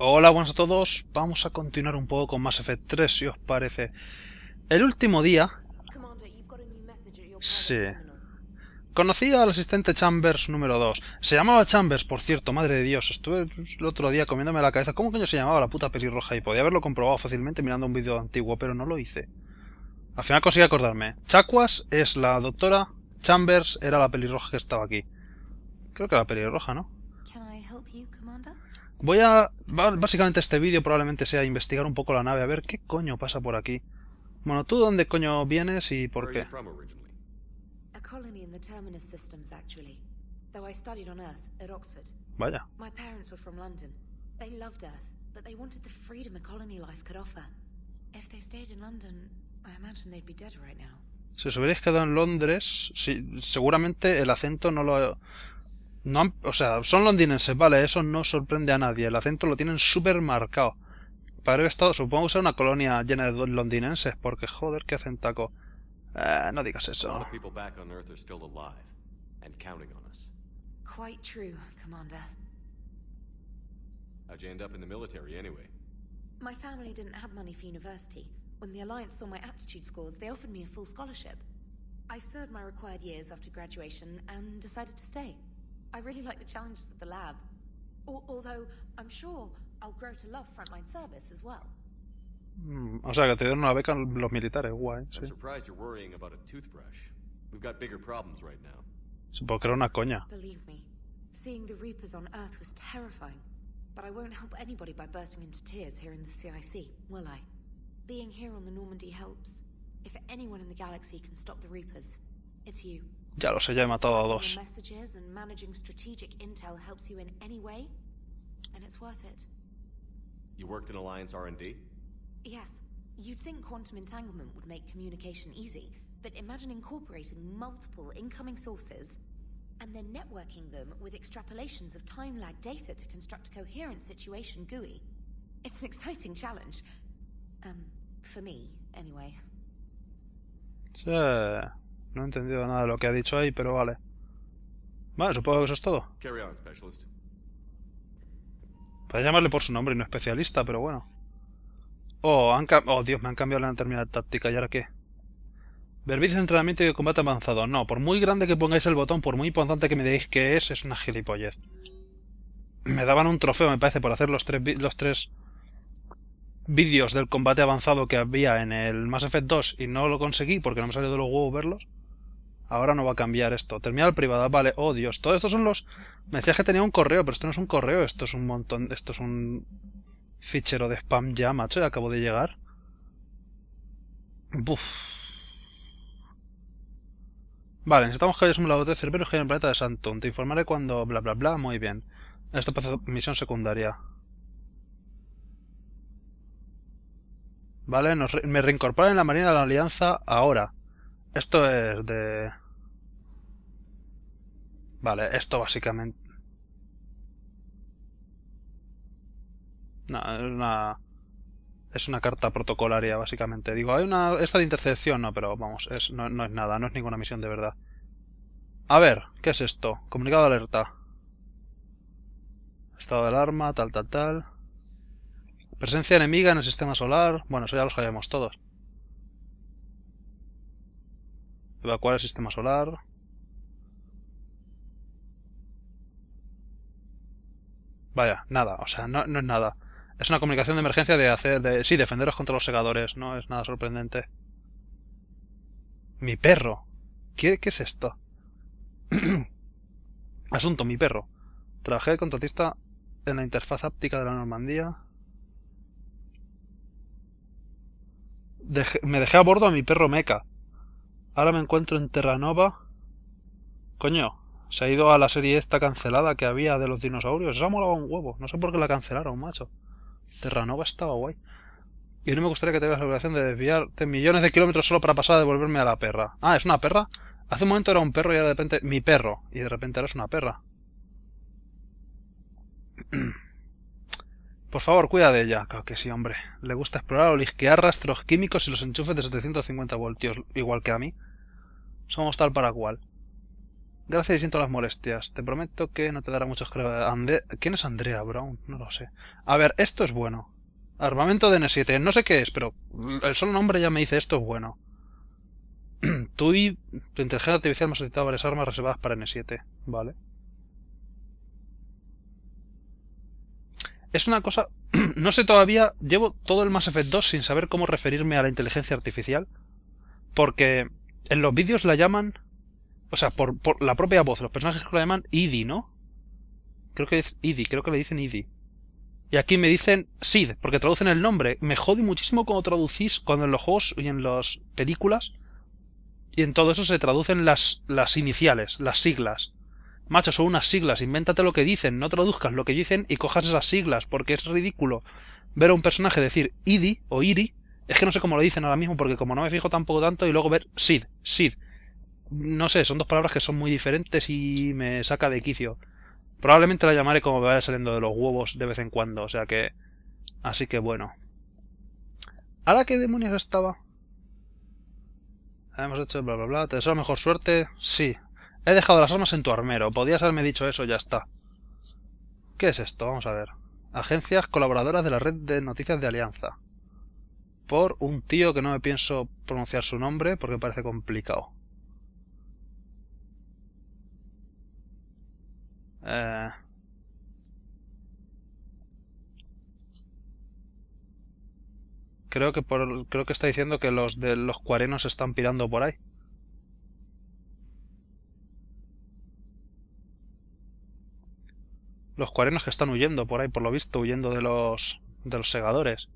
Hola, buenas a todos. Vamos a continuar un poco con más Effect 3, si os parece. El último día... Sí. Conocí al asistente Chambers número 2. Se llamaba Chambers, por cierto, madre de Dios. Estuve el otro día comiéndome la cabeza. ¿Cómo coño se llamaba la puta pelirroja? Y podía haberlo comprobado fácilmente mirando un vídeo antiguo, pero no lo hice. Al final conseguí acordarme. Chacuas es la doctora. Chambers era la pelirroja que estaba aquí. Creo que era la pelirroja, ¿no? Voy a... Básicamente este vídeo probablemente sea investigar un poco la nave, a ver qué coño pasa por aquí. Bueno, ¿tú dónde coño vienes y por qué? Vaya. My parents were from London. They loved Earth, but they wanted the freedom a colony life could offer. If they stayed in London, I imagine they'd be dead right now. Si os hubierais quedado en Londres, sí, seguramente el acento no lo, no o sea, son londinenses, vale, eso no sorprende a nadie. El acento lo tienen súper marcado. Para haber estado, supongo que sea una colonia llena de londinenses, porque joder, qué acentaco. Eh, no digas eso. Quite true, Commander. How'd you end up in the military anyway? My family didn't have money for university. When the Alliance saw my aptitude scores, they offered me a full scholarship. I served my required years after graduation and decided to stay. I really like the challenges of the lab. although, I'm sure I'll grow to love frontline service as well. Mm, o sea, que te dieron una beca los militares, guay. Sí. I'm surprised you're worrying about a toothbrush. We've got bigger problems right now. Supongo que era una coña. Believe me, seeing the Reapers on Earth was terrifying. But I won't help anybody by bursting into tears here in the CIC, will I? Being here on the Normandy helps. If anyone in the galaxy can stop the Reapers, it's you. Ya los he and managing strategic intel helps You worked in Alliance R&D? Yes. You'd think quantum entanglement would make communication easy, but imagine incorporating multiple incoming sources and then networking them with extrapolations of time lag data to construct a coherent situation GUI. It's an exciting challenge. Um, for me, anyway. So, No he entendido nada de lo que ha dicho ahí, pero vale. Vale, supongo que eso es todo. Para llamarle por su nombre y no especialista, pero bueno. Oh, han oh Dios, me han cambiado la terminal táctica, ¿y ahora qué? Servicio de entrenamiento y de combate avanzado. No, por muy grande que pongáis el botón, por muy importante que me digáis que es, es una gilipollez. Me daban un trofeo, me parece, por hacer los tres, los tres vídeos del combate avanzado que había en el Mass Effect 2 y no lo conseguí porque no me salió de los huevos verlos. Ahora no va a cambiar esto. Terminal privada, vale. Oh, Dios. todos estos son los... Me decías que tenía un correo, pero esto no es un correo. Esto es un montón... Esto es un... Fichero de spam ya, macho. Ya acabo de llegar. Buf. Vale, necesitamos que hayas un lado de y que en planeta de santón. Te informaré cuando... bla bla bla. Muy bien. Esto pasa misión secundaria. Vale, me reincorporan en la Marina de la Alianza ahora. Esto es de... Vale, esto básicamente... No, es una... Es una carta protocolaria, básicamente. Digo, hay una... Esta de intercepción, no, pero vamos, No, no es nada, no es ninguna misión de verdad. A ver, ¿qué es esto? Comunicado de alerta. Estado de alarma, tal, tal, tal. Presencia enemiga en el sistema solar. Bueno, eso ya lo sabemos todos. Evacuar el sistema solar. Vaya, nada, o sea, no, es nada. Es una comunicación de emergencia de hacer... De, sí, defenderos contra los segadores, no es nada sorprendente. Mi perro. ¿Qué, es esto? Asunto, mi perro. Trabajé de contratista en la interfaz áptica de la Normandía. me dejé a bordo a mi perro Meca. Ahora me encuentro en Terranova. Coño, se ha ido a la serie esta cancelada que había de los dinosaurios. ha molado un huevo. No sé por qué la cancelaron, macho. Terranova estaba guay. Y no me gustaría que veas la obligación de desviarte millones de kilómetros solo para pasar a devolverme a la perra. Ah, ¿es una perra? Hace un momento era un perro y ahora de repente... Mi perro. Y de repente ahora es una perra. Por favor, cuida de ella. Claro que sí, hombre. Le gusta explorar o lisquear rastros químicos y los enchufes de 750 voltios, igual que a mí. Somos tal para cual. Gracias y siento las molestias. Te prometo que no te dará muchos... Ande... ¿Quién es Andrea Brown? No lo sé. A ver, esto es bueno. Armamento de N7. No sé qué es, pero el solo nombre ya me dice esto es bueno. Tú y tu inteligencia artificial me has solicitado varias armas reservadas para N7. Vale. Es una cosa... no sé todavía... Llevo todo el Mass Effect 2 sin saber cómo referirme a la inteligencia artificial. Porque en los vídeos la llaman. O sea, por, la propia voz, los personajes que la llaman Idi, ¿no? Creo que es creo que le dicen Idi. Y aquí me dicen Sid, porque traducen el nombre. Me jode muchísimo como traducís, cuando en los juegos y en las películas y en todo eso se traducen las, las iniciales, las siglas. Macho, son unas siglas, invéntate lo que dicen, no traduzcas lo que dicen y cojas esas siglas, porque es ridículo ver a un personaje decir Idi o idi es que no sé cómo lo dicen ahora mismo, porque como no me fijo tampoco tanto, y luego ver Sid, Sid. No sé, son dos palabras que son muy diferentes y me saca de quicio. Probablemente la llamaré como me vaya saliendo de los huevos de vez en cuando, o sea que. Así que bueno. ¿Ahora qué demonios estaba? Hemos hecho bla bla bla. ¿Te deseo la mejor suerte? Sí. He dejado las armas en tu armero. Podías haberme dicho eso, ya está. ¿Qué es esto? Vamos a ver. Agencias colaboradoras de la red de noticias de Alianza por un tío que no me pienso pronunciar su nombre porque me parece complicado. Eh, creo que creo que está diciendo que los de los cuarenos están pirando por ahí. Los cuarenos que están huyendo por ahí, por lo visto, huyendo de los de los segadores.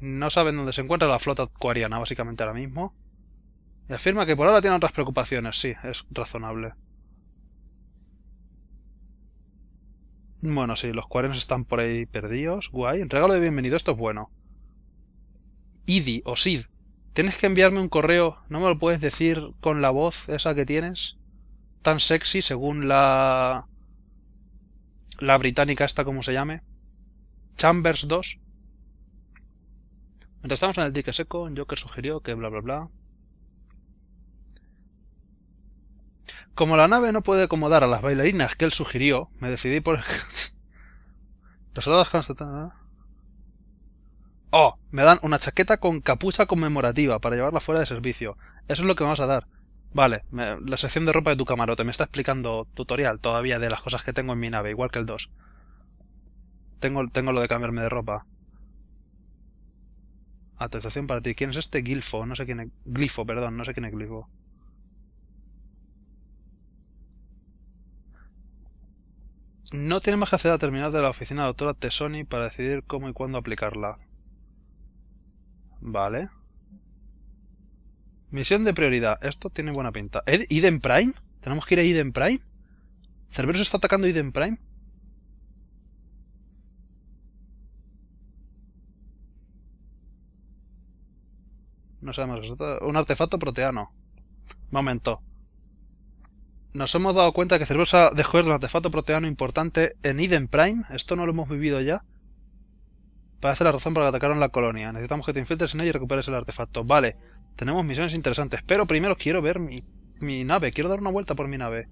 No saben dónde se encuentra la flota acuariana, básicamente ahora mismo. Y afirma que por ahora tiene otras preocupaciones, sí, es razonable. Bueno, sí, los cuarenos están por ahí perdidos. Guay. un regalo de bienvenido, esto es bueno. Idi o Sid, tienes que enviarme un correo. ¿No me lo puedes decir con la voz esa que tienes? Tan sexy según la... La británica esta, como se llame. Chambers 2. Mientras estamos en el dique seco, que sugirió que bla bla bla. Como la nave no puede acomodar a las bailarinas que él sugirió, me decidí por... Los soldados ¿eh? ¡Oh! Me dan una chaqueta con capucha conmemorativa para llevarla fuera de servicio. Eso es lo que me vas a dar. Vale, la sección de ropa de tu camarote me está explicando tutorial todavía de las cosas que tengo en mi nave, igual que el 2. Tengo, tengo lo de cambiarme de ropa. Actualización para ti. ¿Quién es este Gilfo? No sé quién es. Glifo, perdón, no sé quién es Glifo. No tiene más que hacer a terminar de la oficina de doctora Tesoni para decidir cómo y cuándo aplicarla. Vale. Misión de prioridad. Esto tiene buena pinta. ¿Eden Prime? ¿Tenemos que ir a Eden Prime? ¿Cerberus está atacando Eden Prime? No sabemos. Un artefacto proteano. Momento. Nos hemos dado cuenta que Cervosa dejó un artefacto proteano importante en Eden Prime. Esto no lo hemos vivido ya. Parece la razón por la que atacaron la colonia. Necesitamos que te infiltres en ella y recuperes el artefacto. Vale, tenemos misiones interesantes, pero primero quiero ver mi, mi nave. Quiero dar una vuelta por mi nave.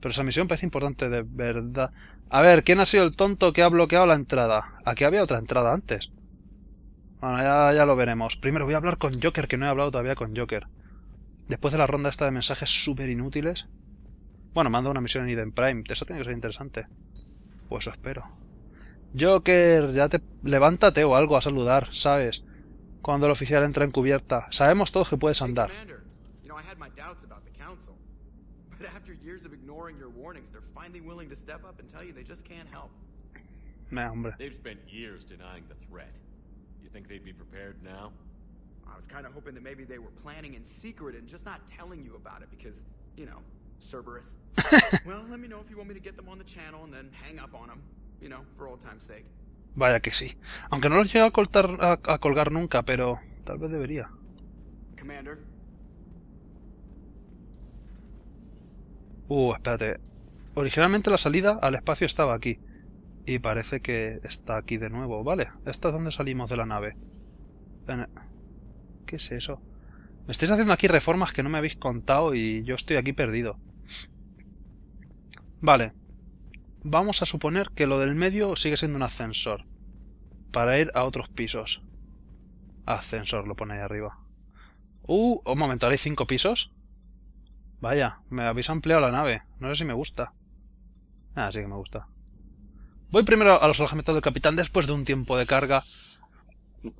Pero esa misión parece importante, de verdad. A ver, ¿quién ha sido el tonto que ha bloqueado la entrada? Aquí había otra entrada antes. Bueno, ya, lo veremos. Primero voy a hablar con Joker, que no he hablado todavía con Joker. Después de la ronda esta de mensajes súper inútiles. Bueno, mando una misión en Eden Prime. Eso tiene que ser interesante. Pues eso espero. Joker, ya te... Levántate o algo a saludar, ¿sabes? Cuando el oficial entra en cubierta. Sabemos todos que puedes andar. Me, hombre. You think they'd be prepared now? I was kind of hoping that maybe they were planning in secret and just not telling you about it because, you know, Cerberus. well, let me know if you want me to get them on the channel and then hang up on them, you know, for old time's sake. Vaya que sí. Aunque no los llega a, coltar, a, a colgar nunca, pero tal vez debería. Commander. Uh, espérate. Originalmente la salida al espacio estaba aquí. Y parece que está aquí de nuevo. Vale, ¿esta es donde salimos de la nave? ¿Qué es eso? Me estáis haciendo aquí reformas que no me habéis contado y yo estoy aquí perdido. Vale. Vamos a suponer que lo del medio sigue siendo un ascensor. Para ir a otros pisos. Ascensor, lo pone ahí arriba. Uh, un momento, ¿hay cinco pisos? Vaya, me habéis ampliado la nave. No sé si me gusta. Ah, sí que me gusta. Voy primero a los alojamientos del capitán después de un tiempo de carga.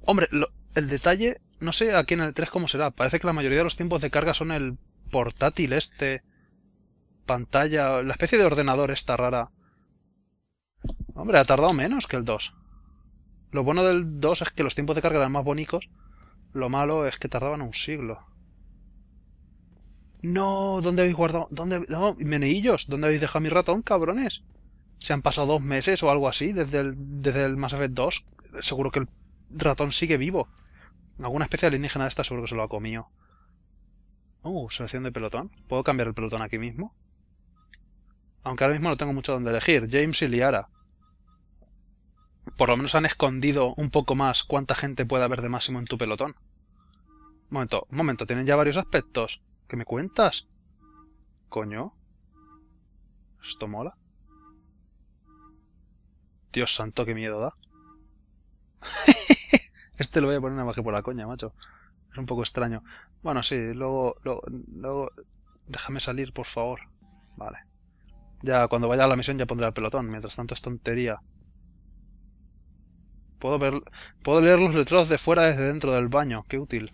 Hombre, el detalle, no sé aquí en el 3 cómo será. Parece que la mayoría de los tiempos de carga son el portátil este, pantalla, la especie de ordenador esta rara. Hombre, ha tardado menos que el 2. Lo bueno del 2 es que los tiempos de carga eran más bonitos. Lo malo es que tardaban un siglo. No, ¿dónde habéis guardado? ¿Dónde? No, meneillos, ¿dónde habéis dejado mi ratón, cabrones? se han pasado dos meses o algo así desde el, desde el Mass Effect 2. Seguro que el ratón sigue vivo. Alguna especie alienígena esta seguro que se lo ha comido. Uh, selección de pelotón. ¿Puedo cambiar el pelotón aquí mismo? Aunque ahora mismo no tengo mucho donde elegir. James y Liara. Por lo menos han escondido un poco más cuánta gente puede haber de máximo en tu pelotón. momento, momento, tienen ya varios aspectos. ¿Qué me cuentas? Coño. Esto mola. Dios santo, qué miedo da. este lo voy a poner nada más por la coña, macho. Es un poco extraño. Bueno, sí, luego, luego, Déjame salir, por favor. Vale. Ya, cuando vaya a la misión ya pondré al pelotón. Mientras tanto es tontería. Puedo ver... Puedo leer los letrados de fuera desde dentro del baño. Qué útil.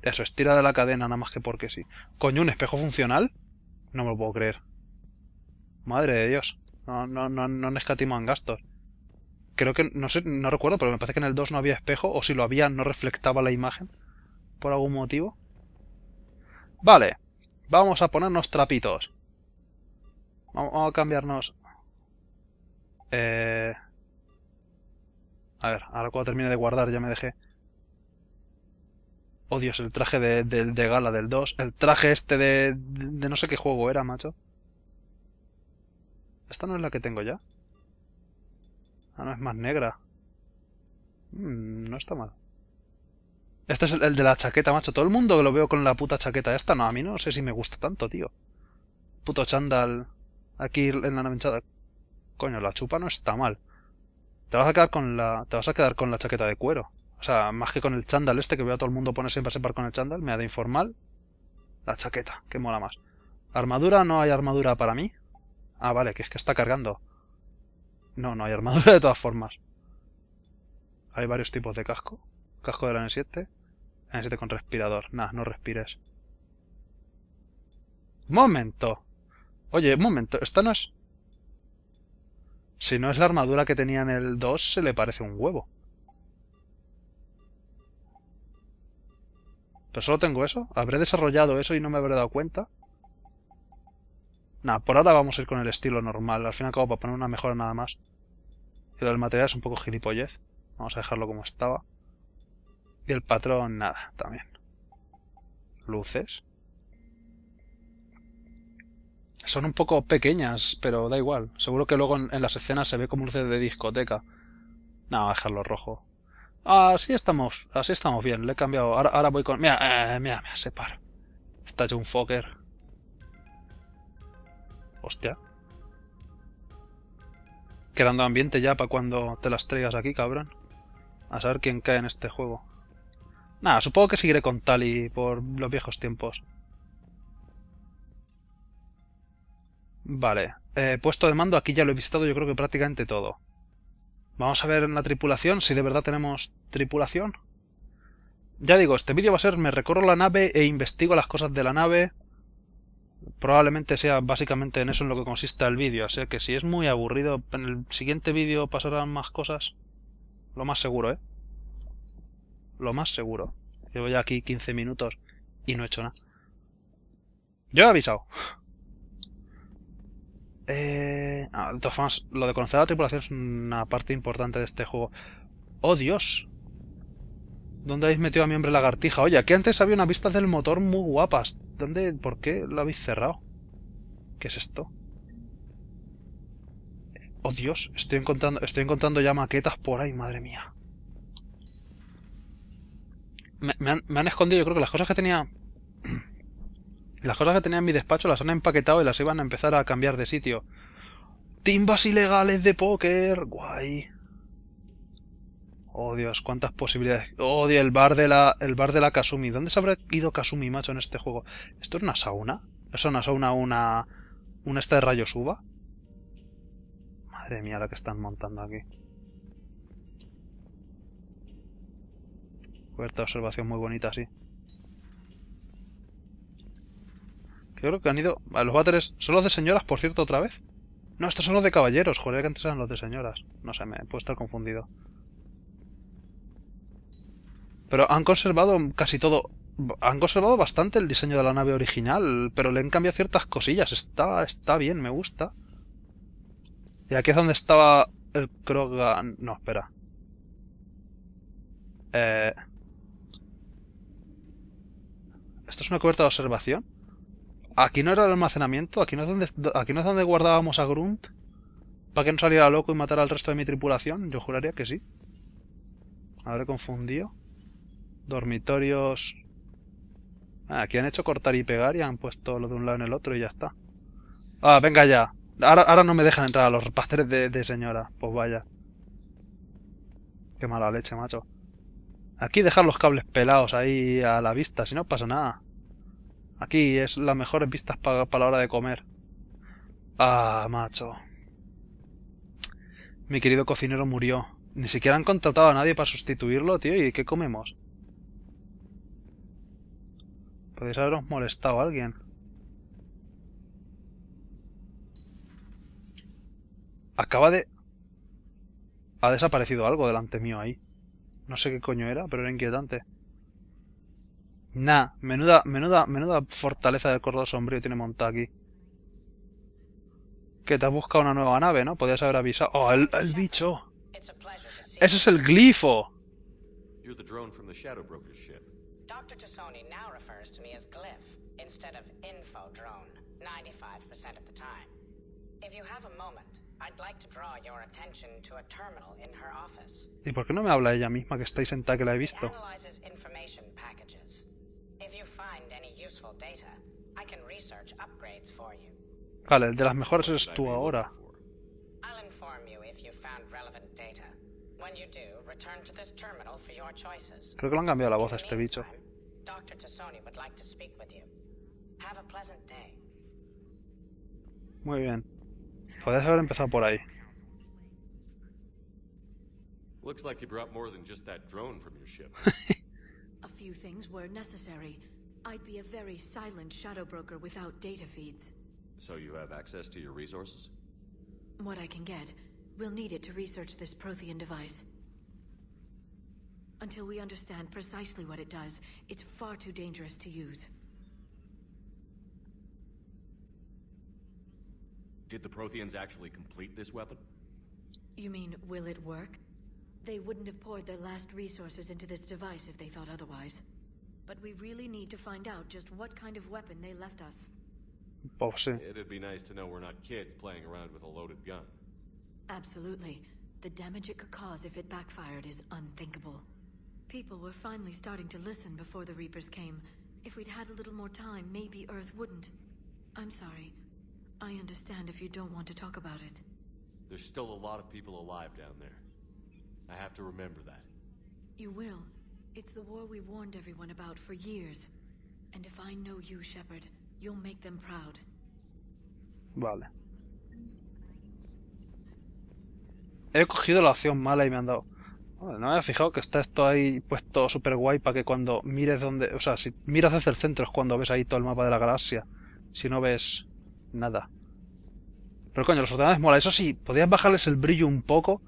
Eso, estira de la cadena nada más que porque sí. Coño, ¿un espejo funcional? No me lo puedo creer. Madre de Dios. No, no, no, no escatiman gastos. Creo que, no sé, no recuerdo, pero me parece que en el 2 no había espejo, o si lo había no reflectaba la imagen, por algún motivo. Vale, vamos a ponernos trapitos. Vamos a cambiarnos... Eh... A ver, ahora cuando termine de guardar ya me dejé... Oh Dios, el traje de, de, gala del 2. El traje este de, de no sé qué juego era, macho. ¿Esta no es la que tengo ya? Ah, no, es más negra. Mm, no está mal. Este es el, de la chaqueta, macho. Todo el mundo lo veo con la puta chaqueta esta. No, a mí no sé si me gusta tanto, tío. Puto chándal. Aquí en la navinchada. Coño, la chupa no está mal. Te vas a quedar con la. Te vas a quedar con la chaqueta de cuero. O sea, más que con el chándal este que veo a todo el mundo poner siempre a separar con el chándal. Me ha de informal. La chaqueta, que mola más. Armadura, no hay armadura para mí. Ah, vale, que es que está cargando. No, no hay armadura de todas formas. Hay varios tipos de casco. Casco de la N7. N7 con respirador. Nah, no respires. ¡Momento! Oye, un momento, esta no es... Si no es la armadura que tenía en el 2, se le parece un huevo. ¿Pero solo tengo eso? ¿Habré desarrollado eso y no me habré dado cuenta? Nada, por ahora vamos a ir con el estilo normal. Al fin y al cabo, para poner una mejora nada más. Pero el material es un poco gilipollez. Vamos a dejarlo como estaba. Y el patrón, nada, también. Luces. Son un poco pequeñas, pero da igual. Seguro que luego en, las escenas se ve como luces de discoteca. No, dejarlo rojo. Así estamos, así estamos bien. Le he cambiado. Ahora, voy con... Mira, eh, mira, mira, se para. Está hecho un fucker. Hostia. Quedando ambiente ya para cuando te las traigas aquí, cabrón. A saber quién cae en este juego. Nada, supongo que seguiré con Tali por los viejos tiempos. Vale. Eh, puesto de mando, aquí ya lo he visitado yo creo que prácticamente todo. Vamos a ver en la tripulación si de verdad tenemos tripulación. Ya digo, este vídeo va a ser me recorro la nave e investigo las cosas de la nave probablemente sea básicamente en eso en lo que consiste el vídeo, así que si es muy aburrido, en el siguiente vídeo pasarán más cosas. Lo más seguro, ¿eh? Lo más seguro. Llevo ya aquí 15 minutos y no he hecho nada. Yo he avisado. Eh, ah, de todas formas, lo de conocer a la tripulación es una parte importante de este juego. ¡Oh, Dios! ¿Dónde habéis metido a mi hombre lagartija? Oye, aquí antes había unas vistas del motor muy guapas. ¿Dónde? ¿Por qué lo habéis cerrado? ¿Qué es esto? Oh Dios, estoy encontrando, estoy encontrando ya maquetas por ahí, madre mía. Me, me, han, escondido, yo creo que las cosas que tenía. Las cosas que tenía en mi despacho las han empaquetado y las iban a empezar a cambiar de sitio. Timbas ilegales de póker. Guay. Oh Dios, cuántas posibilidades. Oh el bar de la, el bar de la Kasumi. ¿Dónde se habrá ido Kasumi, macho, en este juego? ¿Esto es una sauna? ¿Es una sauna una, una esta de rayos uva? Madre mía, la que están montando aquí. Cuerta observación muy bonita, sí. Creo que han ido... A los váteres... ¿Son los de señoras, por cierto, otra vez? No, estos son los de caballeros. Joder, que antes eran los de señoras. No sé, me puedo estar confundido. Pero han conservado casi todo. Han conservado bastante el diseño de la nave original, pero le han cambiado ciertas cosillas. Está, está bien, me gusta. Y aquí es donde estaba el Krogan. No, espera. Eh... ¿Esto es una cubierta de observación? Aquí no era el almacenamiento, aquí no es donde, aquí no es donde guardábamos a Grunt. Para que no saliera loco y matara al resto de mi tripulación, yo juraría que sí. Habré confundido dormitorios... Ah, aquí han hecho cortar y pegar y han puesto lo de un lado en el otro y ya está. Ah, venga ya. Ahora, no me dejan entrar a los pasteles de, señora. Pues vaya. Qué mala leche, macho. Aquí dejar los cables pelados ahí a la vista, si no pasa nada. Aquí es las mejores vistas para la hora de comer. Ah, macho. Mi querido cocinero murió. Ni siquiera han contratado a nadie para sustituirlo, tío. ¿Y qué comemos? Podéis haberos molestado a alguien. Acaba de... Ha desaparecido algo delante mío ahí. No sé qué coño era, pero era inquietante. Nah, menuda, menuda, menuda fortaleza del cordón sombrío tiene montada aquí. Que te ha buscado una nueva nave, ¿no? Podías haber avisado. ¡Oh, el, bicho! ¡Eso es el glifo! Dr. Tassoni now refers to me as Glyph instead of Info Drone 95% of the time. If you have a moment, I'd like to draw your attention to a terminal in her office. ¿Y por qué no me habla ella misma que estáis sentada que la he visto? analyzes information packages. If you find any useful data, I can research upgrades for you. Vale, el de las mejores eres tú ahora. I'll inform you if you found relevant data. When you do, return to this terminal for your choices. Creo que lo han cambiado la voz a este bicho. Dr. Tassoni would like to speak with you. Have a pleasant day. Muy bien. Podrías haber empezado por ahí. Looks like you brought more than just that drone from your ship. a few things were necessary. I'd be a very silent shadow broker without data feeds. So you have access to your resources? What I can get. We'll need it to research this Prothean device. Until we understand precisely what it does, it's far too dangerous to use. Did the Protheans actually complete this weapon? You mean, will it work? They wouldn't have poured their last resources into this device if they thought otherwise. But we really need to find out just what kind of weapon they left us. Bossy. It'd be nice to know we're not kids playing around with a loaded gun. Absolutely. The damage it could cause if it backfired is unthinkable. People were finally starting to listen before the Reapers came. If we'd had a little more time, maybe Earth wouldn't. I'm sorry. I understand if you don't want to talk about it. There's still a lot of people alive down there. I have to remember that. You will. It's the war we warned everyone about for years. And if I know you, Shepard, you'll make them proud. Vale. He cogido la opción mala y me han dado. No me había fijado que está esto ahí puesto súper guay para que cuando mires donde. O sea, si miras hacia el centro es cuando ves ahí todo el mapa de la galaxia. Si no ves nada. Pero coño, los ordenadores mola. Eso sí, ¿podrías bajarles el brillo un poco.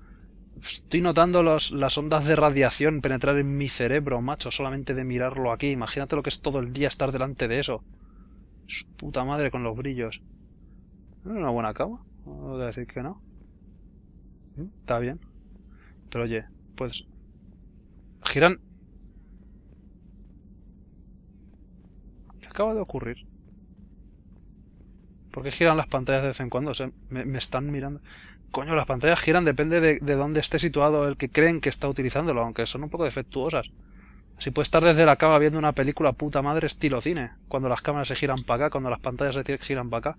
Estoy notando las ondas de radiación penetrar en mi cerebro, macho, solamente de mirarlo aquí. Imagínate lo que es todo el día estar delante de eso. Su puta madre con los brillos. ¿No una buena cama? ¿O voy decir que no. ¿Mm? Está bien. Pero oye, pues. Giran... ¿Qué acaba de ocurrir? ¿Por qué giran las pantallas de vez en cuando? me, están mirando... Coño, las pantallas giran, depende de, dónde esté situado el que creen que está utilizándolo, aunque son un poco defectuosas. Si puedes estar desde la cama viendo una película puta madre estilo cine, cuando las cámaras se giran para acá, cuando las pantallas se giran para acá.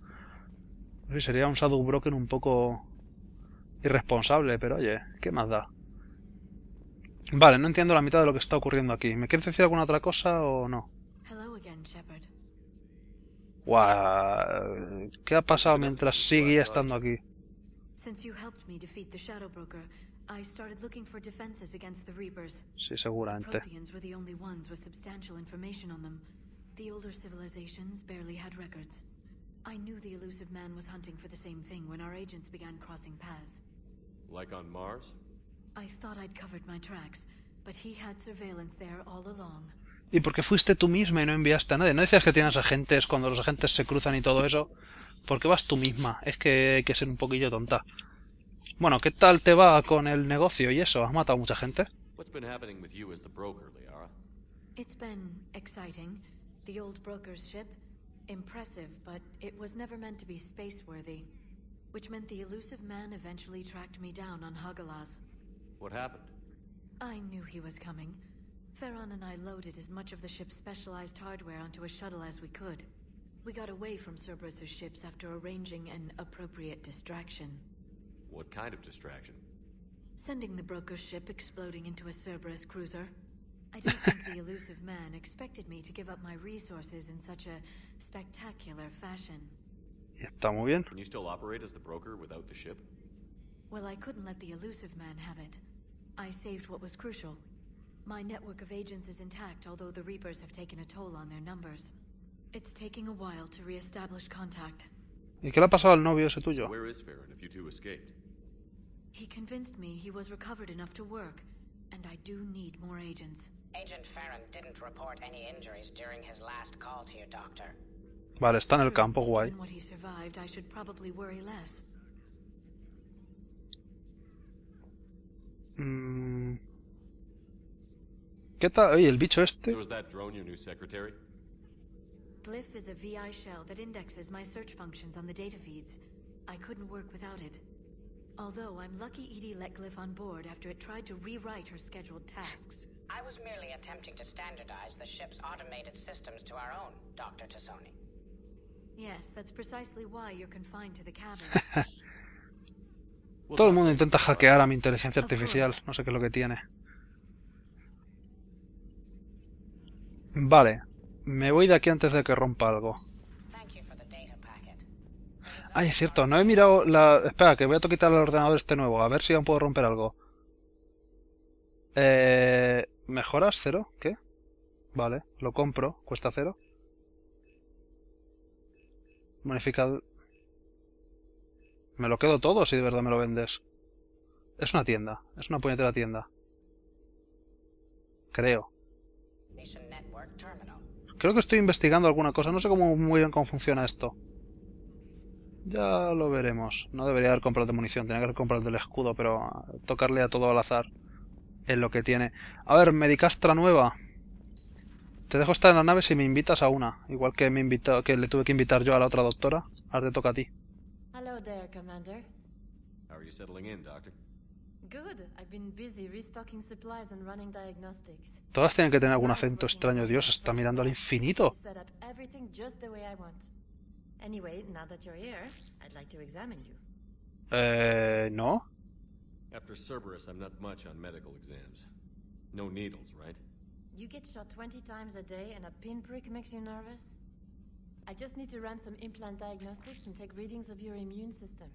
Sí, sería un Shadow Broken un poco irresponsable, pero oye, ¿qué más da? Vale, no entiendo la mitad de lo que está ocurriendo aquí. ¿Me quieres decir alguna otra cosa o no? Guau, ¿Qué ha pasado mientras sigue estando aquí? Desde que los Reapers. eran los únicos con mucha información sobre ellos. Las civilizaciones más antiguas ni tenían registros. Sabía que el hombre ilusivo estaba cazando por la misma cosa cuando nuestros agentes comenzaron a cruzar pasos. ¿Como en Marte? ¿Y por qué fuiste tú misma y no enviaste a nadie? ¿No decías que tienes agentes cuando los agentes se cruzan y todo eso? ¿Por qué vas tú misma? Es que hay que ser un poquillo tonta. Bueno, ¿qué tal te va con el negocio y eso? ¿Has matado mucha gente? What's been happening with you as the broker, Liara? It's been exciting. The old broker's ship, impressive, but it was never meant to be spaceworthy. Which meant the elusive man eventually tracked me down on Hagalaz. What happened? I knew he was coming. Ferron and I loaded as much of the ship's specialized hardware onto a shuttle as we could. We got away from Cerberus' ships after arranging an appropriate distraction. What kind of distraction? Sending the Broker's ship exploding into a Cerberus cruiser. I don't think the elusive man expected me to give up my resources in such a spectacular fashion. Está muy bien. Can you still operate as the broker without the ship? Well, I couldn't let the elusive man have it. I saved what was crucial. My network of agents is intact, although the Reapers have taken a toll on their numbers. It's taking a while to re-establish contact. ¿Y qué le ha pasado al novio ese tuyo? Where is Farron if you two escaped? He convinced me he was recovered enough to work, and I do need more agents. Agent Farron didn't report any injuries during his last call to your doctor. Vale, está en el campo, guay. What he survived, I should probably worry less. Mm. ¿Qué tal? Oye, el bicho este. Glyph is a VI shell that indexes my search functions on the data feeds. I couldn't work without it. Although I'm lucky Edie let Glyph on board after it tried to rewrite her scheduled tasks. I was merely attempting to standardize the ship's automated systems to our own, Dr. Tassoni. Yes, that's precisely why you're confined to the cabin. Todo el mundo intenta hackear a mi inteligencia artificial. No sé qué es lo que tiene. Vale. Me voy de aquí antes de que rompa algo. Ay, ah, es cierto. No he mirado la... Espera, que voy a quitar el ordenador este nuevo. A ver si aún puedo romper algo. Eh... ¿Mejoras? ¿Cero? ¿Qué? Vale. Lo compro. Cuesta cero. Bonificado... Me lo quedo todo si de verdad me lo vendes. Es una tienda, es una puñetera tienda. Creo. Creo que estoy investigando alguna cosa, no sé cómo muy bien cómo funciona esto. Ya lo veremos. No debería haber comprado de munición, tenía que haber comprado del escudo, pero eh, tocarle a todo al azar En lo que tiene. A ver, medicastra nueva. Te dejo estar en la nave si me invitas a una, igual que me invitó, que le tuve que invitar yo a la otra doctora, ahora te toca a ti. Hello there, Commander. How are you settling in, Doctor? Good. I've been busy restocking supplies and running diagnostics. Todas tienen que tener algún acento extraño. Dios, está mirando al infinito. Set up everything just the way I want. Anyway, now that you're here, I'd like to examine you. Eh, no. After Cerberus, I'm not much on medical exams. No needles, right? You get shot 20 times a day and a pinprick makes you nervous? I just need to run some implant diagnostics and take readings of your immune system.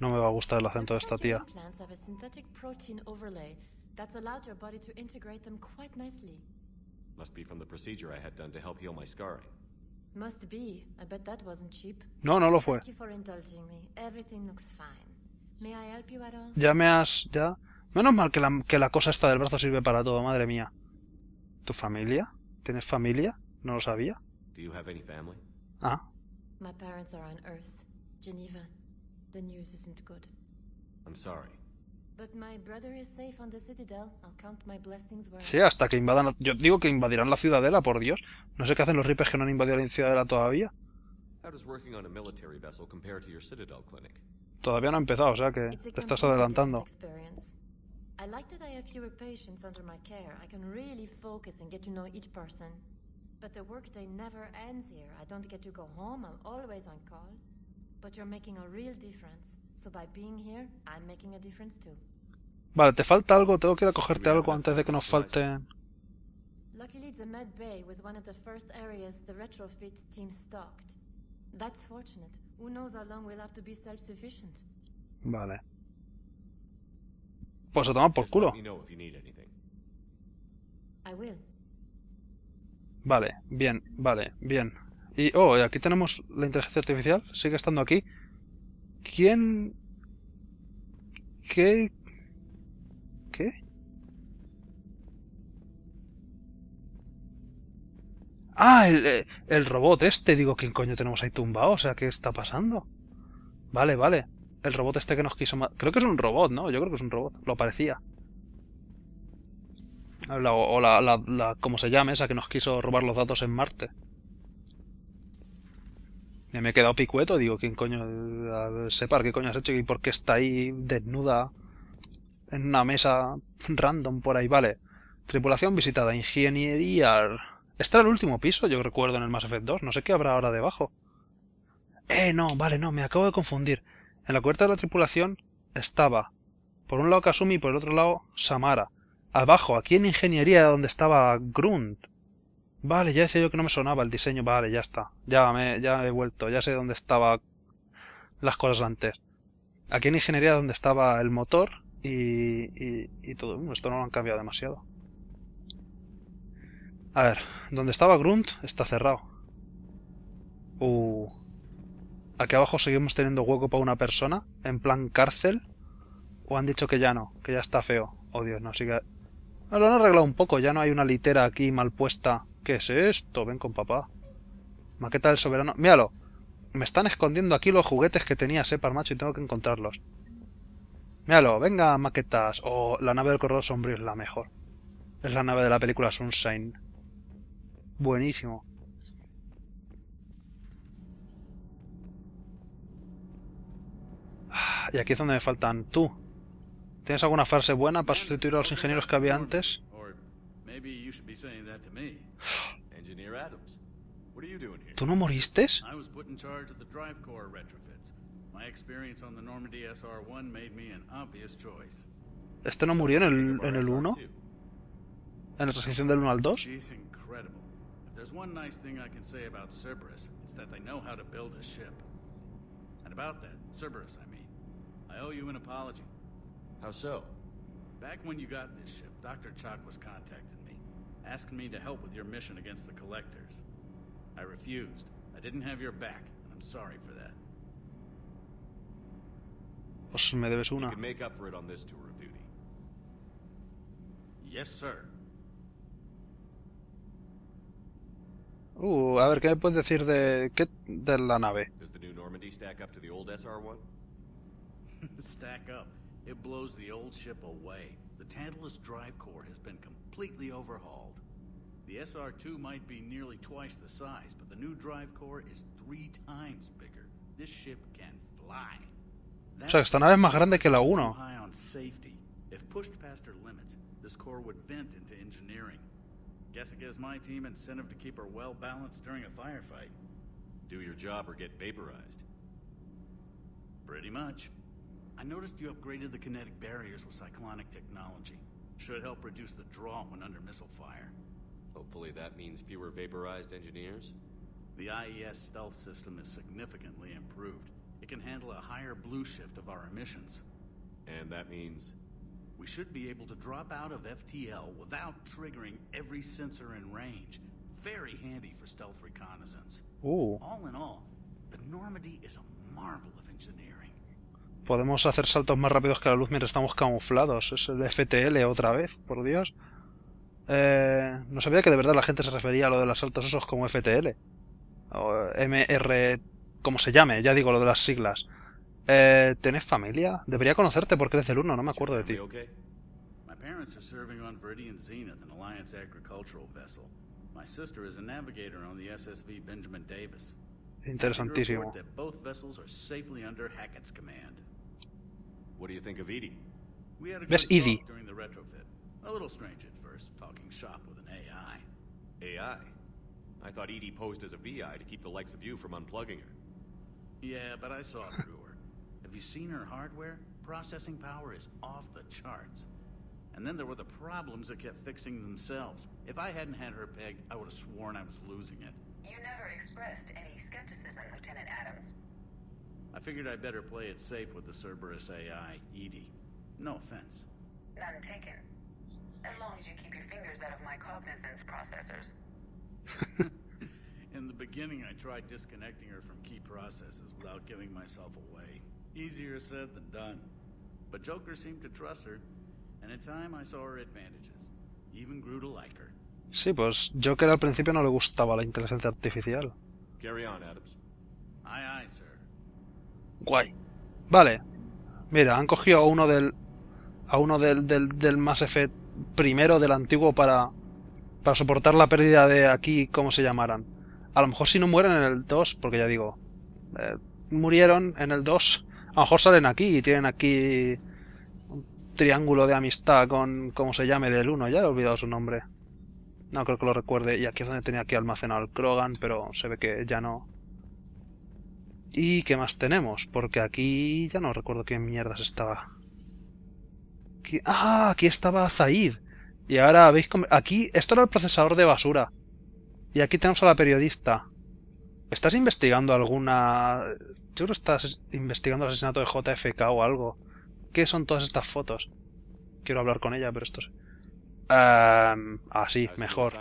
No me va a gustar el acento de esta tía. That's allowed your body to integrate them quite nicely. Must be from the procedure I had done to help heal my scarring. Must be. I bet that wasn't cheap. No, no lo fue. Thank you for indulging me. Everything looks fine. May I help you at all? Ya me has ya. Menos mal que la, que la cosa esta del brazo sirve para todo, madre mía. ¿Tu familia? ¿Tienes familia? No lo sabía. Do you have any family? Ah. My parents are on Earth, Geneva. The news isn't good. I'm sorry. But my brother is safe on the Citadel. I'll count my blessings where... Sí, hasta que invadan... Yo digo que invadirán la Ciudadela, por Dios. No sé qué hacen los ripes que no han invadido la Ciudadela todavía. Todavía no ha empezado, o sea que te estás adelantando. I like that I have fewer patients under my care. I can really focus and get to know each person. But the workday never ends here. I don't get to go home. I'm always on call. But you're making a real difference. So by being here, I'm making a difference too. Vale, te falta algo. Tengo que ir a cogerte algo antes de que nos falte. Luckily, the med bay was one of the first areas the retrofit team stocked. That's fortunate. Who knows how long we'll have to be self-sufficient. Vale. Pues a tomar por culo. I will. Vale, bien, vale, bien. Y, oh, aquí tenemos la inteligencia artificial, sigue estando aquí. ¿Quién... ¿Qué... ¿Qué? Ah, eh, el, robot este, digo, ¿quién coño tenemos ahí tumbado? O sea, ¿qué está pasando? Vale, vale. El robot este que nos quiso matar. Creo que es un robot, ¿no? Yo creo que es un robot. Lo parecía. La, o la, la, como se llame, esa que nos quiso robar los datos en Marte. me he quedado picueto, digo, ¿quién coño? sepa ¿qué coño has hecho? ¿Y por qué está ahí desnuda en una mesa random por ahí? Vale. Tripulación visitada, ingeniería. era el último piso, yo recuerdo, en el Mass Effect 2. No sé qué habrá ahora debajo. Eh, no, vale, no, me acabo de confundir. En la cubierta de la tripulación estaba, por un lado Kasumi y por el otro lado Samara abajo, aquí en ingeniería donde estaba Grunt. Vale, ya decía yo que no me sonaba el diseño, vale, ya está. Ya me ya he vuelto, ya sé dónde estaba las cosas antes. Aquí en ingeniería donde estaba el motor y, y, todo. Esto no lo han cambiado demasiado. A ver, donde estaba Grunt está cerrado. Uh. Aquí abajo seguimos teniendo hueco para una persona, en plan cárcel. ¿O han dicho que ya no? Que ya está feo. Oh Dios, no, sigue, Ah, lo han arreglado un poco, ya no hay una litera aquí mal puesta. ¿Qué es esto? Ven con papá. Maqueta del soberano. Míralo. Me están escondiendo aquí los juguetes que tenía Separ, macho, y tengo que encontrarlos. Míralo, venga, maquetas. O la nave del corredor sombrío es la mejor. Es la nave de la película Sunshine. Buenísimo. Ah, y aquí es donde me faltan tú. ¿Tienes alguna frase buena para sustituir a los ingenieros que había antes? ¿Tú no moriste? ¿Este no murió en el, en el 1? ¿En la transición del 1 al 2? there's one nice thing I can say about Cerberus, it's that they know how to build a ship. And about that, Cerberus, I mean, I owe you an apology. How so? Back when you got this ship, Dr. Chalk was contacting me, asking me to help with your mission against the Collectors. I refused. I didn't have your back, and I'm sorry for that. Pues me debes una. You can make up for it on this tour of duty. Yes, sir. Uh, a ver, ¿qué me puedes decir de, qué, de la nave? Does the new Normandy stack up to the old SR-1? stack up? It blows the old ship away. The Tantalus drive core has been completely overhauled. The SR-2 might be nearly twice the size, but the new drive core is three times bigger. This ship can fly. 1. High on safety. If pushed past her limits, this core would vent into engineering. Guess it gives my team incentive to keep her well balanced during a firefight. Do your job or get vaporized. Pretty much. I noticed you upgraded the kinetic barriers with cyclonic technology. Should help reduce the draw when under missile fire. Hopefully that means fewer vaporized engineers? The IES stealth system is significantly improved. It can handle a higher blue shift of our emissions. And that means? We should be able to drop out of FTL without triggering every sensor in range. Very handy for stealth reconnaissance. Ooh. All in all, the Normandy is a marvel of engineering. Podemos hacer saltos más rápidos que la luz mientras estamos camuflados. Es el FTL otra vez, por Dios. Eh, no sabía que de verdad la gente se refería a lo de los saltos esos como FTL. O MR... como se llame, ya digo lo de las siglas. Eh, ¿Tenés familia? Debería conocerte porque eres el uno no me acuerdo de ti. Interesantísimo. What do you think of Edie? We had a That's Evie. during the retrofit. A little strange at first, talking shop with an AI. AI? I thought Edie posed as a VI to keep the likes of you from unplugging her. Yeah, but I saw through her. Have you seen her hardware? Processing power is off the charts. And then there were the problems that kept fixing themselves. If I hadn't had her pegged, I would have sworn I was losing it. You never expressed any skepticism, Lieutenant Adams. I figured I'd better play it safe with the Cerberus AI, Edie. No offense. None taken. As long as you keep your fingers out of my cognizance processors. In the beginning, I tried disconnecting her from key processes without giving myself away. Easier said than done. But Joker seemed to trust her, and in time I saw her advantages. Even grew to like her. Sí, pues Joker al principio no le gustaba la inteligencia artificial. Carry on, Adams. Aye, aye, sir. Guay. Vale. Mira, han cogido a uno del... A uno del, del, Mass Effect primero del antiguo para... Para soportar la pérdida de aquí, como se llamaran. A lo mejor si no mueren en el 2, porque ya digo... Eh, murieron en el 2. A lo mejor salen aquí y tienen aquí... Un triángulo de amistad con... Como se llame del 1. Ya he olvidado su nombre. No creo que lo recuerde. Y aquí es donde tenía que almacenar el Krogan, pero se ve que ya no. ¿Y qué más tenemos? Porque aquí ya no recuerdo qué mierdas estaba. ¡Ah! Aquí estaba Zaid. Y ahora veis, Aquí... Esto era el procesador de basura. Y aquí tenemos a la periodista. ¿Estás investigando alguna... Yo creo que estás investigando el asesinato de JFK o algo. ¿Qué son todas estas fotos? Quiero hablar con ella, pero esto es... Ah, sí, mejor.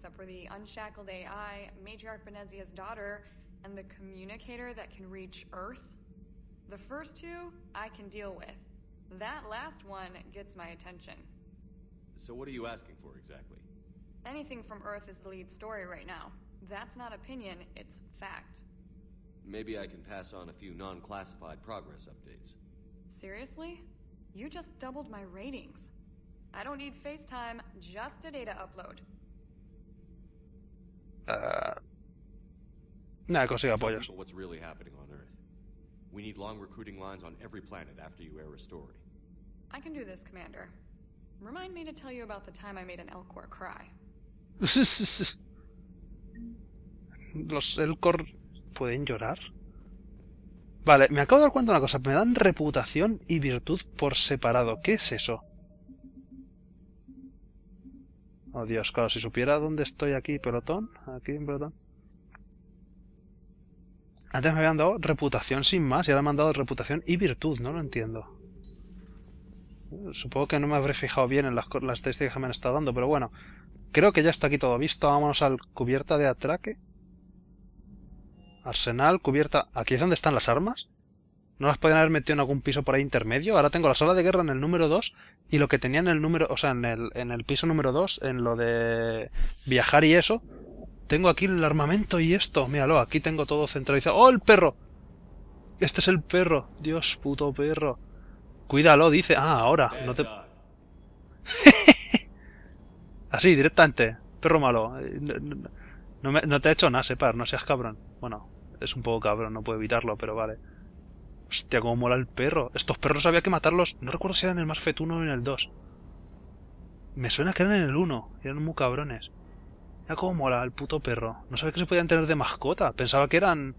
except for the unshackled AI, Matriarch Benezia's daughter, and the communicator that can reach Earth? The first two, I can deal with. That last one gets my attention. So what are you asking for exactly? Anything from Earth is the lead story right now. That's not opinion, it's fact. Maybe I can pass on a few non-classified progress updates. Seriously? You just doubled my ratings. I don't need FaceTime, just a data upload. Uh, ah. nada, consigo apoyos. We need long recruiting lines on every planet after you air a story. I can do this, Commander. Remind me to tell you about the time I made an Elcor cry. ¿Los Elcor pueden llorar? Vale, me acabo de dar cuenta de una cosa. Me dan reputación y virtud por separado. ¿Qué es eso? Oh Dios, claro, si supiera dónde estoy aquí, pelotón. Aquí en pelotón. Antes me habían dado reputación sin más y ahora me han dado reputación y virtud, no lo entiendo. Supongo que no me habré fijado bien en las, las estadísticas que me han estado dando, pero bueno. Creo que ya está aquí todo visto. Vámonos al cubierta de atraque. Arsenal, cubierta... ¿Aquí es donde están las armas? ¿No las podían haber metido en algún piso por ahí intermedio? Ahora tengo la sala de guerra en el número 2 y lo que tenía en el número, o sea, en el, en el piso número 2, en lo de viajar y eso. Tengo aquí el armamento y esto. Míralo, aquí tengo todo centralizado. ¡Oh, el perro! Este es el perro. Dios, puto perro. Cuídalo, dice. Ah, ahora. No te... Así, directamente. Perro malo. Eh, no, no te ha hecho nada, separ. No seas cabrón. Bueno, es un poco cabrón, no puedo evitarlo, pero vale. Hostia, cómo mola el perro. Estos perros había que matarlos. No recuerdo si eran en el más 1 o en el 2. Me suena que eran en el 1. Eran muy cabrones. Mira cómo mola el puto perro. No sabía que se podían tener de mascota. Pensaba que eran...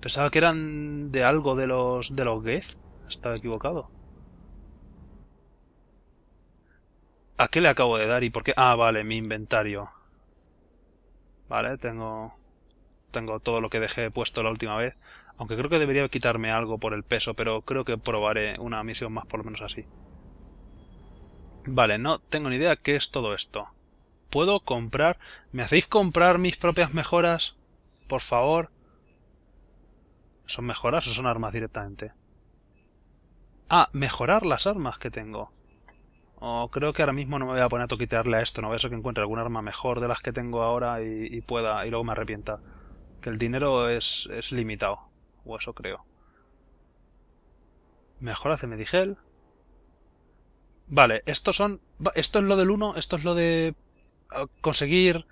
Pensaba que eran de algo de los... de los Geth. Estaba equivocado. ¿A qué le acabo de dar y por qué? Ah, vale, mi inventario. Vale, tengo... Tengo todo lo que dejé puesto la última vez. Aunque creo que debería quitarme algo por el peso, pero creo que probaré una misión más por lo menos así. Vale, no tengo ni idea qué es todo esto. ¿Puedo comprar? ¿Me hacéis comprar mis propias mejoras? Por favor. ¿Son mejoras o son armas directamente? Ah, mejorar las armas que tengo. O creo que ahora mismo no me voy a poner a toquitearle a esto, no voy a que encuentre algún arma mejor de las que tengo ahora y, pueda, y luego me arrepienta. Que el dinero es, es limitado o eso creo. Mejor hace Medigel Vale, estos son. Esto es lo del 1, esto es lo de. Ah, conseguir.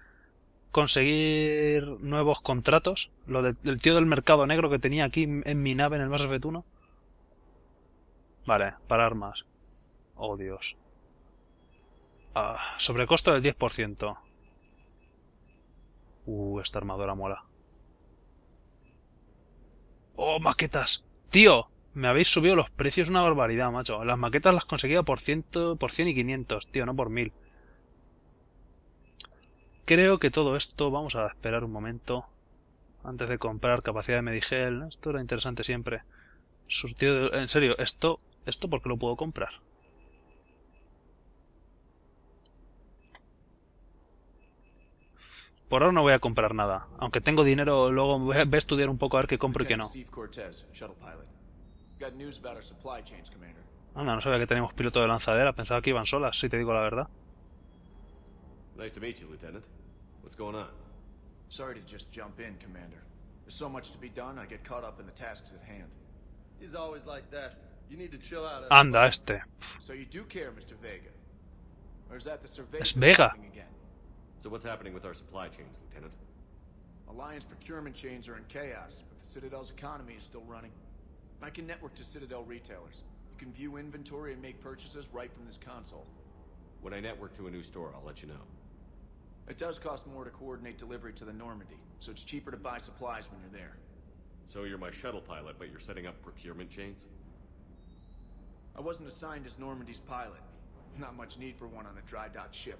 Conseguir nuevos contratos. Lo del tío del mercado negro que tenía aquí en mi nave en el Mass Effect Vale, para armas. Oh Dios. Ah, sobrecosto del 10%. Uh, esta armadura mola. ¡Oh, maquetas! ¡Tío! Me habéis subido los precios una barbaridad, macho. Las maquetas las conseguía por, ciento, por 100 y 500, tío, no por 1000. Creo que todo esto... Vamos a esperar un momento. Antes de comprar capacidad de Medigel. Esto era interesante siempre. Surtido de... En serio, esto... ¿Esto por qué lo puedo comprar? Por ahora no voy a comprar nada. Aunque tengo dinero, luego voy a, voy a estudiar un poco a ver qué compro y qué no. Anda, ah, no sabía que teníamos piloto de lanzadera. Pensaba que iban solas, si te digo la verdad. Nice to meet you, Lieutenant. What's going on? Sorry to just jump in, Commander. There's so much to be done, I get caught up in the tasks at hand. He's always like that. You need to chill out. Anda, este. So you do care, Mr. Vega. Or is that the survey? Vega. again? So what's happening with our supply chains, Lieutenant? Alliance procurement chains are in chaos, but the Citadel's economy is still running. I can network to Citadel retailers. You can view inventory and make purchases right from this console. When I network to a new store, I'll let you know. It does cost more to coordinate delivery to the Normandy, so it's cheaper to buy supplies when you're there. So you're my shuttle pilot, but you're setting up procurement chains? I wasn't assigned as Normandy's pilot. Not much need for one on a dry dock ship.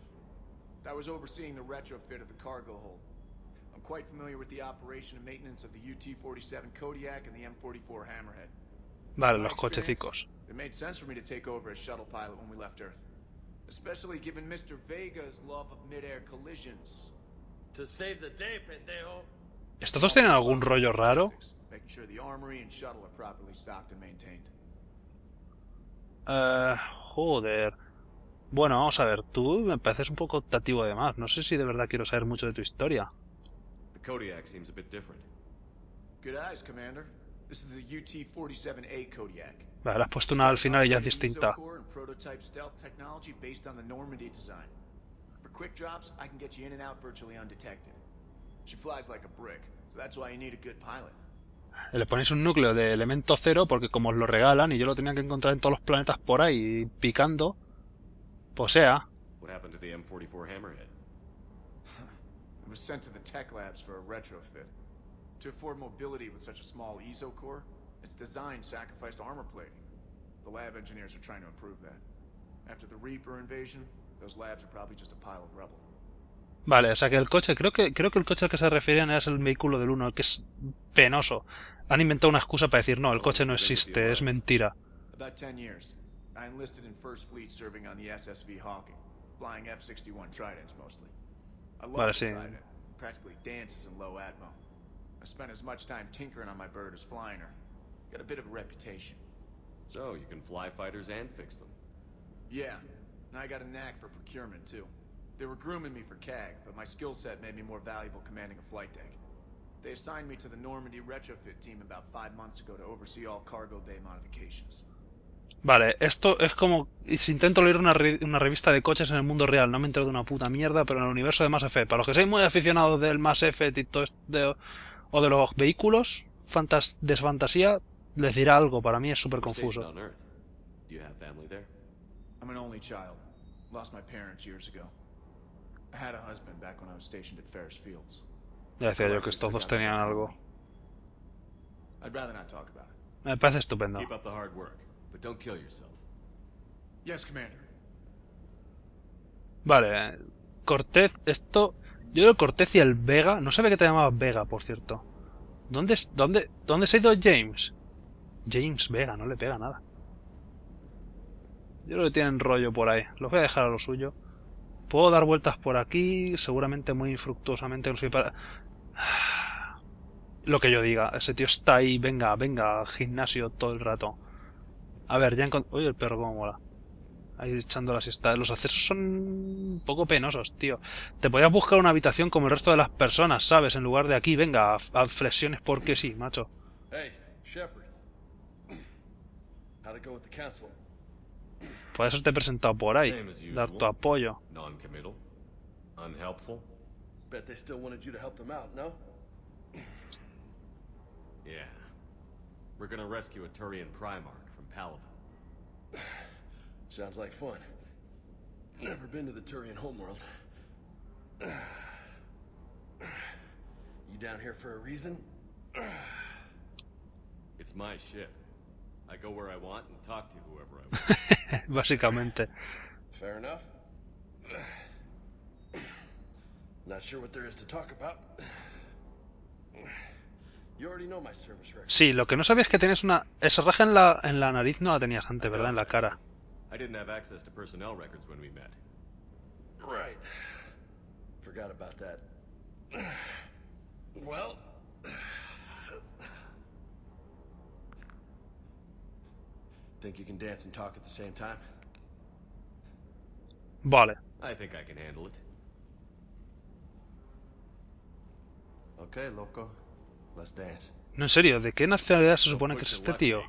I was overseeing the retrofit of the cargo hold. I'm quite familiar with the operation and maintenance of the UT-47 Kodiak and the M44 Hammerhead. Vale, los cochecicos. It made sense for me to take over as shuttle pilot when we left Earth. Especially given Mr. Vega's love of mid-air collisions. To save the day, pendejo. ¿Estos dos tienen algún rollo raro? Making sure the armory and shuttle are properly stocked and maintained. Uh, joder. Bueno, vamos a ver, tú me pareces un poco optativo además. No sé si de verdad quiero saber mucho de tu historia. The Kodiak seems a bit different. Good eyes, Commander. This is the UT-47A Kodiak. Vale, has puesto una al final y ya es distinta. prototype stealth technology based on the Normandy design. For quick drops, I can get you in and out virtually undetected. She flies like a brick, so that's why you need a good pilot. Le ponéis un núcleo de elemento cero porque como os lo regalan y yo lo tenía que encontrar en todos los planetas por ahí picando, posea. What happened to the M44 Hammerhead? It was sent to the tech labs for a retrofit. To afford mobility with such a small ESO core, its design sacrificed armor plating. The lab engineers are trying to improve that. After the Reaper invasion, those labs are probably just a pile of rubble. Vale, o sea que el coche, creo que, creo que el coche al que se referían era el vehículo del 1, que es penoso. Han inventado una excusa para decir, no, el coche no existe, es mentira. I enlisted in First Fleet serving on the SSV Hawking, flying F-61 Tridents mostly. I love Trident. Practically dances in low Admo. I spent as much time tinkering on my bird as flying her. Got a bit of a reputation. So, you can fly fighters and fix them. Yeah, and I got a knack for procurement too. They were grooming me for CAG, but my skill set made me more valuable commanding a flight deck. They assigned me to the Normandy retrofit team about five months ago to oversee all cargo bay modifications. Vale, esto es como si intento leer una, una, revista de coches en el mundo real, no me entero de una puta mierda, pero en el universo de Mass Effect, para los que sois muy aficionados del Mass Effect y de, o de los vehículos fantas de fantasía, les dirá algo, para mí es súper confuso. Ya decía yo que estos dos tenían algo. Me parece estupendo but don't kill yourself. Yes, Commander. Vale, eh, Cortez, esto. Yo el Cortez y el Vega. No sabe que te llamabas Vega, por cierto. ¿Dónde, dónde, ¿Dónde se ha ido James? James Vega, no le pega nada. Yo creo que tienen rollo por ahí. Los voy a dejar a lo suyo. Puedo dar vueltas por aquí, seguramente muy infructuosamente. para... Lo que yo diga. Ese tío está ahí, venga, venga, gimnasio todo el rato. A ver, ya encontré... Uy, el perro cómo mola. Ahí echando la siesta. Los accesos son un poco penosos, tío. Te podías buscar una habitación como el resto de las personas, ¿sabes? En lugar de aquí, venga, a, flexiones porque sí, macho. Hey, Shepard. How go with the council? te haberte presentado por ahí, dar tu apoyo. Unhelpful. Bet they still wanted you to help them out, no? Yeah. We're gonna rescue a Turian Primarch. Palab. Sounds like fun. Never been to the Turian homeworld. You down here for a reason? It's my ship. I go where I want and talk to whoever I want. Básicamente. Fair enough. Not sure what there is to talk about. Sí, lo que no sabías es que tenías una. Esa raja en la nariz no la tenías antes, ¿verdad? En la cara. No Bueno. ¿Crees que puedes bailar y hablar al mismo tiempo? Creo que puedo controlarlo. Ok, loco. No, en serio, ¿de qué nacionalidad se supone que es este tío?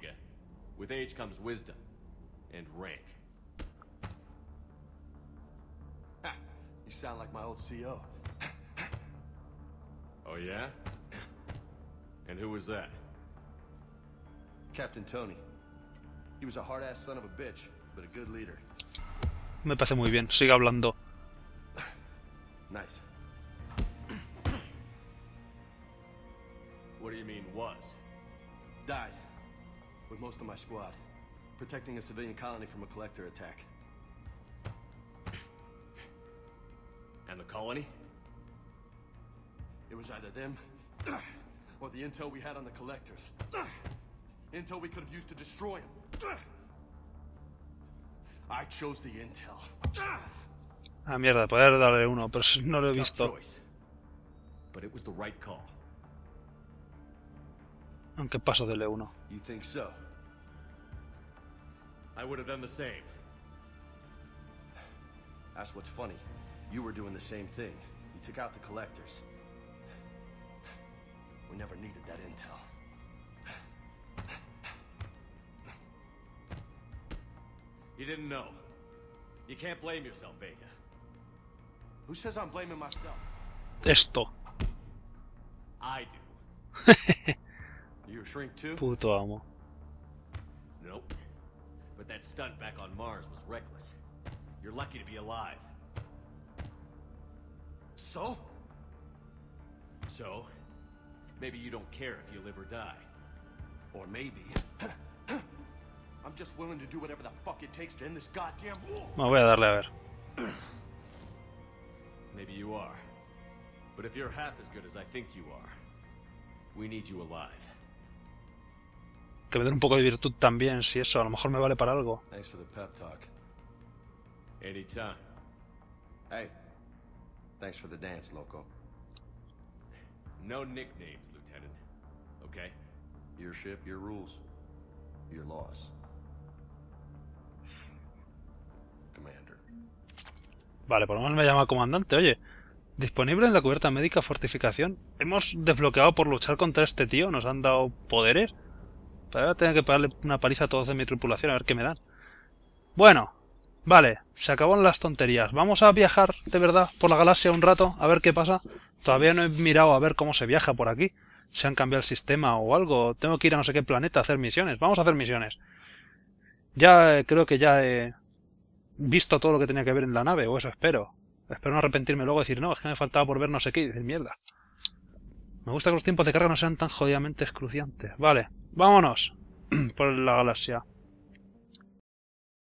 Sound like my old e Oh yeah? And who was that? Captain Tony. He was a hard-ass son of a bitch, but a good leader. Me parece muy bien. Siga hablando. Nice. What do you mean, was? Died. With most of my squad. Protecting a civilian colony from a collector attack. And the colony? It was either them, or the intel we had on the collectors. Intel we could have used to destroy them. I chose the intel. Ah, mierda, poder darle uno, pero no lo he visto. But it was the right call. Aunque paso del E1. You think so? I would have done the same. That's what's funny. You were doing the same thing. You took out the collectors. We never needed that intel. You didn't know. You can't blame yourself, Vega. Who says I'm blaming myself? Esto. I do. You shrink too? Puto amo. Nope. But that stunt back on Mars was reckless. You're lucky to be alive. So? So, maybe you don't care if you live or die. Or maybe... I'm just willing to do whatever the fuck it takes to end this goddamn war. Me voy a darle a ver. maybe you are. But if you're half as good as I think you are, we need you alive. que me den un poco de virtud también, si eso a lo mejor me vale para algo. Vale, por lo menos me llama comandante, oye. Disponible en la cubierta médica fortificación. Hemos desbloqueado por luchar contra este tío, nos han dado poderes. Tengo que pagarle una paliza a todos de mi tripulación a ver qué me dan. Bueno, vale, se acabaron las tonterías. Vamos a viajar de verdad por la galaxia un rato a ver qué pasa. Todavía no he mirado a ver cómo se viaja por aquí. Se han cambiado el sistema o algo. Tengo que ir a no sé qué planeta a hacer misiones. Vamos a hacer misiones. Ya eh, creo que ya he visto todo lo que tenía que ver en la nave, o eso espero. Espero no arrepentirme luego y decir, no, es que me faltaba por ver no sé qué y decir mierda. Me gusta que los tiempos de carga no sean tan jodidamente excruciantes. Vale, vámonos por la galaxia.